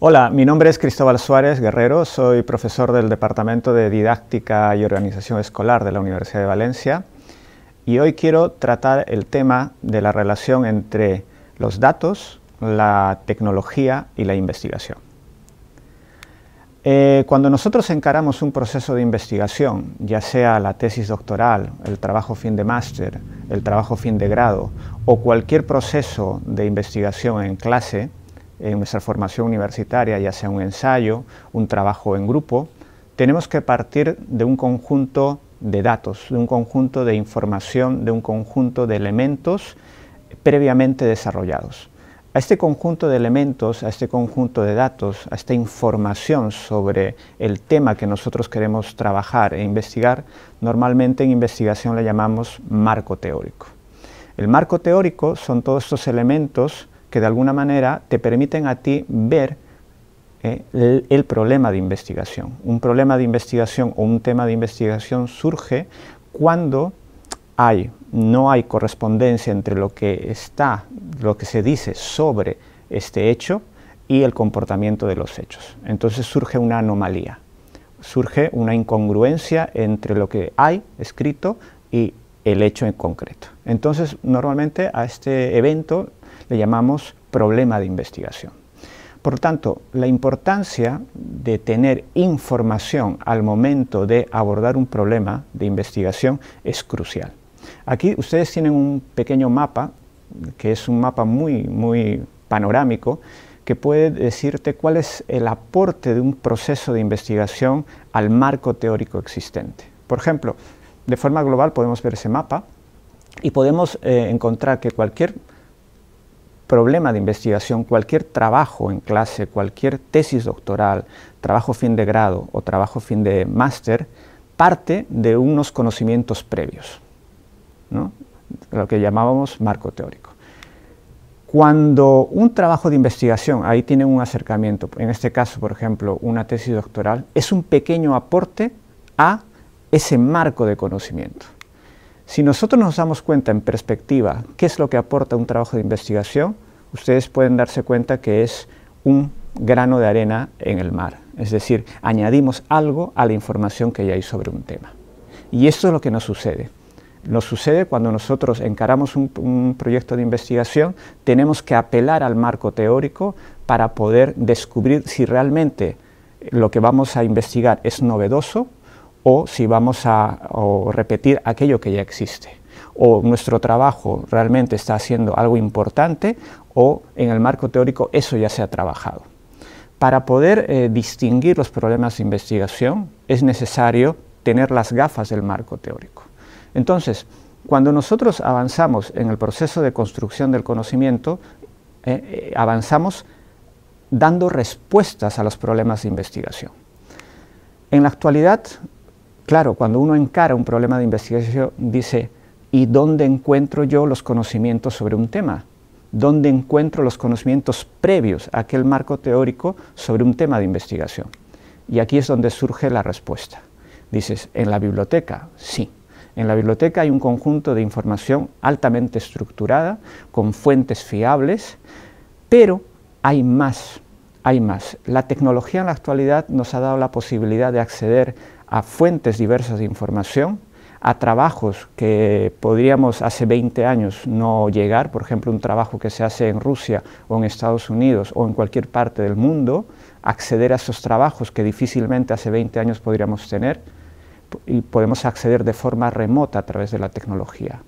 Hola, mi nombre es Cristóbal Suárez Guerrero, soy profesor del Departamento de Didáctica y Organización Escolar de la Universidad de Valencia y hoy quiero tratar el tema de la relación entre los datos, la tecnología y la investigación. Eh, cuando nosotros encaramos un proceso de investigación, ya sea la tesis doctoral, el trabajo fin de máster, el trabajo fin de grado o cualquier proceso de investigación en clase, en eh, nuestra formación universitaria, ya sea un ensayo, un trabajo en grupo, tenemos que partir de un conjunto de datos, de un conjunto de información, de un conjunto de elementos previamente desarrollados. A este conjunto de elementos, a este conjunto de datos, a esta información sobre el tema que nosotros queremos trabajar e investigar, normalmente en investigación le llamamos marco teórico. El marco teórico son todos estos elementos que de alguna manera te permiten a ti ver eh, el, problema de investigación. Un problema de investigación o un tema de investigación surge cuando hay, no hay correspondencia entre lo que está, lo que se dice sobre este hecho y el comportamiento de los hechos. Entonces surge una anomalía, surge una incongruencia entre lo que hay escrito y el hecho en concreto. Entonces, normalmente a este evento le llamamos problema de investigación. Por tanto, la importancia de tener información al momento de abordar un problema de investigación es crucial. Aquí ustedes tienen un pequeño mapa, que es un mapa muy, muy panorámico, que puede decirte cuál es el aporte de un proceso de investigación al marco teórico existente. Por ejemplo, de forma global podemos ver ese mapa y podemos eh, encontrar que cualquier problema de investigación, cualquier trabajo en clase, cualquier tesis doctoral, trabajo fin de grado o trabajo fin de máster, parte de unos conocimientos previos, lo que llamábamos marco teórico. Cuando un trabajo de investigación, ahí tiene un acercamiento, en este caso, por ejemplo, una tesis doctoral, es un pequeño aporte a ese marco de conocimiento. Si nosotros nos damos cuenta en perspectiva qué es lo que aporta un trabajo de investigación, ustedes pueden darse cuenta que es un grano de arena en el mar. Es decir, añadimos algo a la información que ya hay sobre un tema. Y esto es lo que nos sucede. Nos sucede cuando nosotros encaramos un proyecto de investigación, tenemos que apelar al marco teórico para poder descubrir si realmente lo que vamos a investigar es novedoso o si vamos a repetir aquello que ya existe o nuestro trabajo realmente está haciendo algo importante o en el marco teórico eso ya se ha trabajado. Para poder eh, distinguir los problemas de investigación es necesario tener las gafas del marco teórico. Entonces, cuando nosotros avanzamos en el proceso de construcción del conocimiento, eh, eh, avanzamos dando respuestas a los problemas de investigación. En la actualidad, Claro, cuando uno encara un problema de investigación, dice, ¿y dónde encuentro yo los conocimientos sobre un tema? ¿Dónde encuentro los conocimientos previos a aquel marco teórico sobre un tema de investigación? Y aquí es donde surge la respuesta. Dices, ¿en la biblioteca? Sí. En la biblioteca hay un conjunto de información altamente estructurada, con fuentes fiables, pero hay más, hay más. La tecnología en la actualidad nos ha dado la posibilidad de acceder a fuentes diversas de información, a trabajos que podríamos hace 20 años no llegar, por ejemplo, un trabajo que se hace en Rusia o en Estados Unidos o en cualquier parte del mundo, acceder a esos trabajos que difícilmente hace 20 años podríamos tener y podemos acceder de forma remota a través de la tecnología.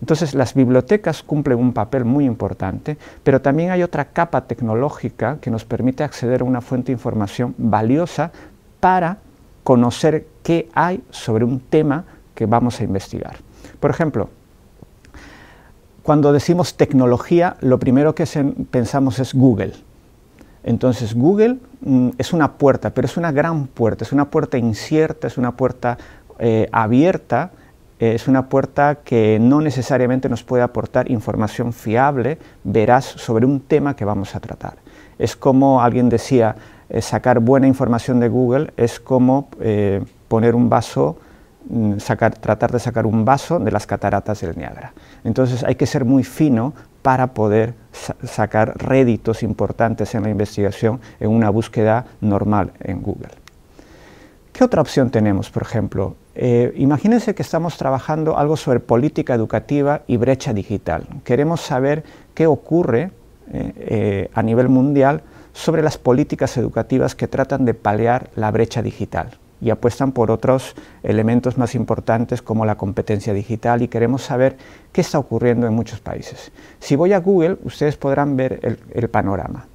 Entonces las bibliotecas cumplen un papel muy importante, pero también hay otra capa tecnológica que nos permite acceder a una fuente de información valiosa para conocer qué hay sobre un tema que vamos a investigar. Por ejemplo, cuando decimos tecnología, lo primero que pensamos es Google. Entonces Google mm, es una puerta, pero es una gran puerta, es una puerta incierta, es una puerta eh, abierta, eh, es una puerta que no necesariamente nos puede aportar información fiable, veraz, sobre un tema que vamos a tratar. Es como alguien decía, eh, sacar buena información de Google es como eh, poner un vaso, mm, tratar de sacar un vaso de las cataratas del Niágara. Entonces hay que ser muy fino para poder sacar réditos importantes en la investigación en una búsqueda normal en Google. ¿Qué otra opción tenemos, por ejemplo? Eh, imagínense que estamos trabajando algo sobre política educativa y brecha digital. Queremos saber qué ocurre a nivel mundial sobre las políticas educativas que tratan de paliar la brecha digital y apuestan por otros elementos más importantes como la competencia digital y queremos saber qué está ocurriendo en muchos países. Si voy a Google, ustedes podrán ver el, el panorama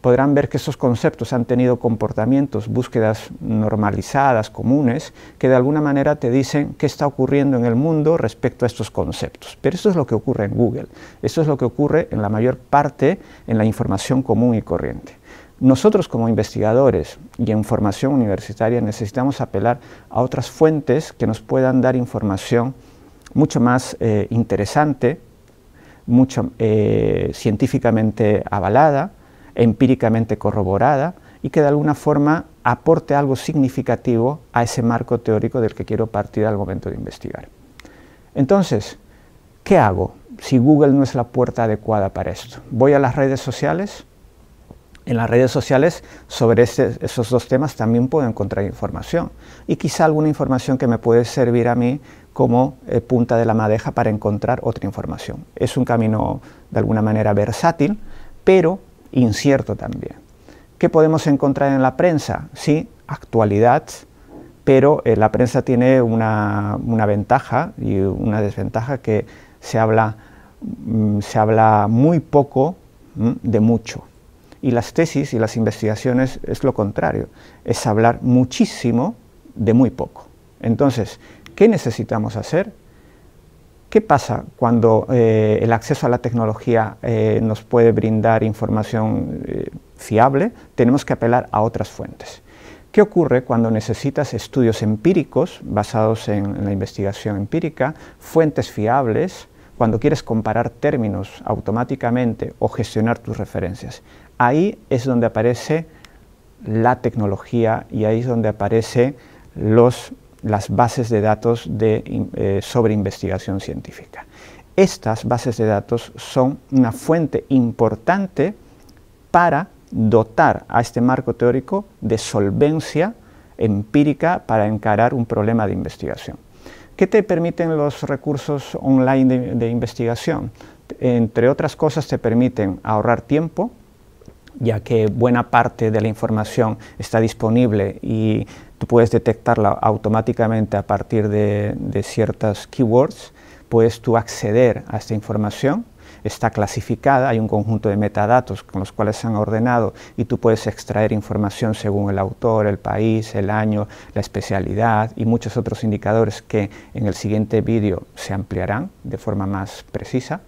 podrán ver que esos conceptos han tenido comportamientos, búsquedas normalizadas, comunes, que de alguna manera te dicen qué está ocurriendo en el mundo respecto a estos conceptos. Pero eso es lo que ocurre en Google, eso es lo que ocurre en la mayor parte en la información común y corriente. Nosotros como investigadores y en formación universitaria necesitamos apelar a otras fuentes que nos puedan dar información mucho más eh, interesante, mucho eh, científicamente avalada, empíricamente corroborada y que de alguna forma aporte algo significativo a ese marco teórico del que quiero partir al momento de investigar. Entonces, ¿qué hago si Google no es la puerta adecuada para esto? Voy a las redes sociales. En las redes sociales sobre este, esos dos temas también puedo encontrar información y quizá alguna información que me puede servir a mí como eh, punta de la madeja para encontrar otra información. Es un camino de alguna manera versátil, pero incierto también. ¿Qué podemos encontrar en la prensa? Sí, actualidad, pero eh, la prensa tiene una, ventaja y una desventaja que se habla, mm, se habla muy poco mm, de mucho. Y las tesis y las investigaciones es lo contrario, es hablar muchísimo de muy poco. Entonces, ¿qué necesitamos hacer? ¿Qué pasa cuando eh, el acceso a la tecnología eh, nos puede brindar información eh, fiable? Tenemos que apelar a otras fuentes. ¿Qué ocurre cuando necesitas estudios empíricos basados en, en la investigación empírica, fuentes fiables, cuando quieres comparar términos automáticamente o gestionar tus referencias? Ahí es donde aparece la tecnología y ahí es donde aparecen los las bases de datos de, eh, sobre investigación científica. Estas bases de datos son una fuente importante para dotar a este marco teórico de solvencia empírica para encarar un problema de investigación. ¿Qué te permiten los recursos online de investigación? Entre otras cosas te permiten ahorrar tiempo, ya que buena parte de la información está disponible y tú puedes detectarla automáticamente a partir de, ciertas keywords, puedes tú acceder a esta información está clasificada, hay un conjunto de metadatos con los cuales se han ordenado y tú puedes extraer información según el autor, el país, el año, la especialidad y muchos otros indicadores que en el siguiente vídeo se ampliarán de forma más precisa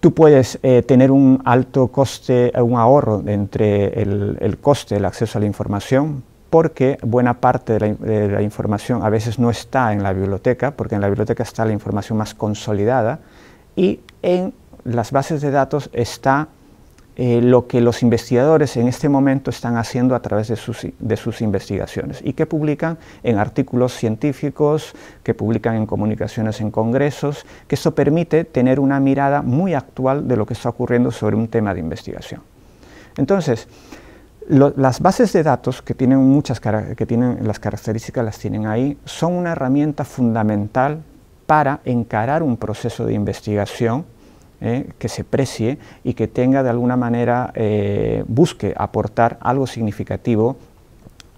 tú puedes eh, tener un alto coste, eh, un ahorro entre el, coste del acceso a la información, porque buena parte de la, de la, información a veces no está en la biblioteca, porque en la biblioteca está la información más consolidada, y en las bases de datos está eh, lo que los investigadores en este momento están haciendo a través de sus, investigaciones y que publican en artículos científicos, que publican en comunicaciones en congresos, que eso permite tener una mirada muy actual de lo que está ocurriendo sobre un tema de investigación. Entonces, las bases de datos que tienen muchas las características las tienen ahí son una herramienta fundamental para encarar un proceso de investigación eh, que se precie y que tenga de alguna manera, eh, busque aportar algo significativo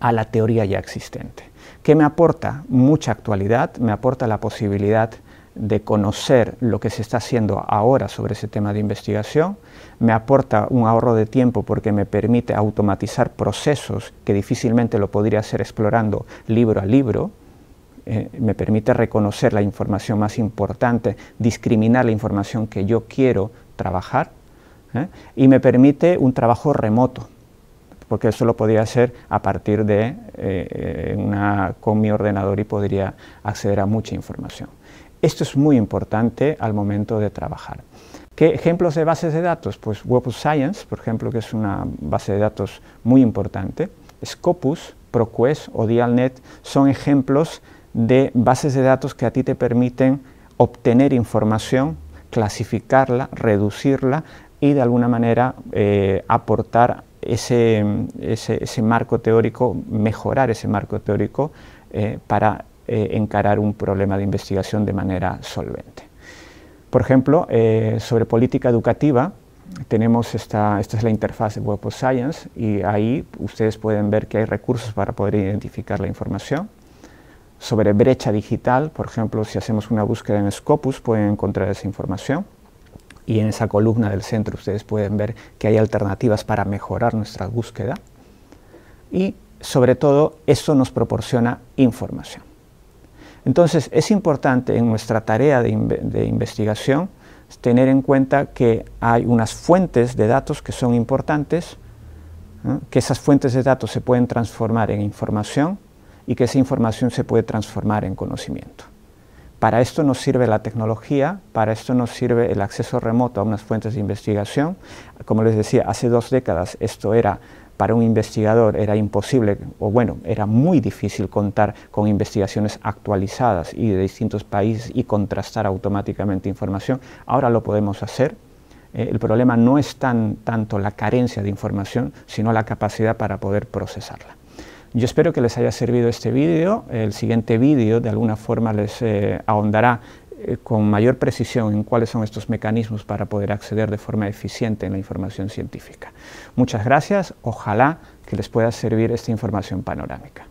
a la teoría ya existente. ¿Qué me aporta? Mucha actualidad, me aporta la posibilidad de conocer lo que se está haciendo ahora sobre ese tema de investigación, me aporta un ahorro de tiempo porque me permite automatizar procesos que difícilmente lo podría hacer explorando libro a libro, eh, me permite reconocer la información más importante, discriminar la información que yo quiero trabajar ¿eh? y me permite un trabajo remoto, porque eso lo podría hacer a partir de eh, una, con mi ordenador y podría acceder a mucha información. Esto es muy importante al momento de trabajar. ¿Qué ejemplos de bases de datos? Pues Web of Science, por ejemplo, que es una base de datos muy importante. Scopus, ProQuest o Dialnet son ejemplos de bases de datos que a ti te permiten obtener información, clasificarla, reducirla y de alguna manera eh, aportar ese, marco teórico, mejorar ese marco teórico eh, para eh, encarar un problema de investigación de manera solvente. Por ejemplo, sobre política educativa, tenemos esta, esta es la interfaz de Web of Science y ahí ustedes pueden ver que hay recursos para poder identificar la información sobre brecha digital, por ejemplo, si hacemos una búsqueda en Scopus pueden encontrar esa información y en esa columna del centro ustedes pueden ver que hay alternativas para mejorar nuestra búsqueda y sobre todo eso nos proporciona información. Entonces es importante en nuestra tarea de, investigación tener en cuenta que hay unas fuentes de datos que son importantes, ¿eh? que esas fuentes de datos se pueden transformar en información y que esa información se puede transformar en conocimiento. Para esto nos sirve la tecnología, para esto nos sirve el acceso remoto a unas fuentes de investigación. Como les decía, hace dos décadas esto era para un investigador era imposible, o bueno, era muy difícil contar con investigaciones actualizadas y de distintos países y contrastar automáticamente información. Ahora lo podemos hacer. Eh, el problema no es tan, tanto la carencia de información, sino la capacidad para poder procesarla. Yo espero que les haya servido este vídeo. El siguiente vídeo de alguna forma les eh, ahondará eh, con mayor precisión en cuáles son estos mecanismos para poder acceder de forma eficiente en la información científica. Muchas gracias. Ojalá que les pueda servir esta información panorámica.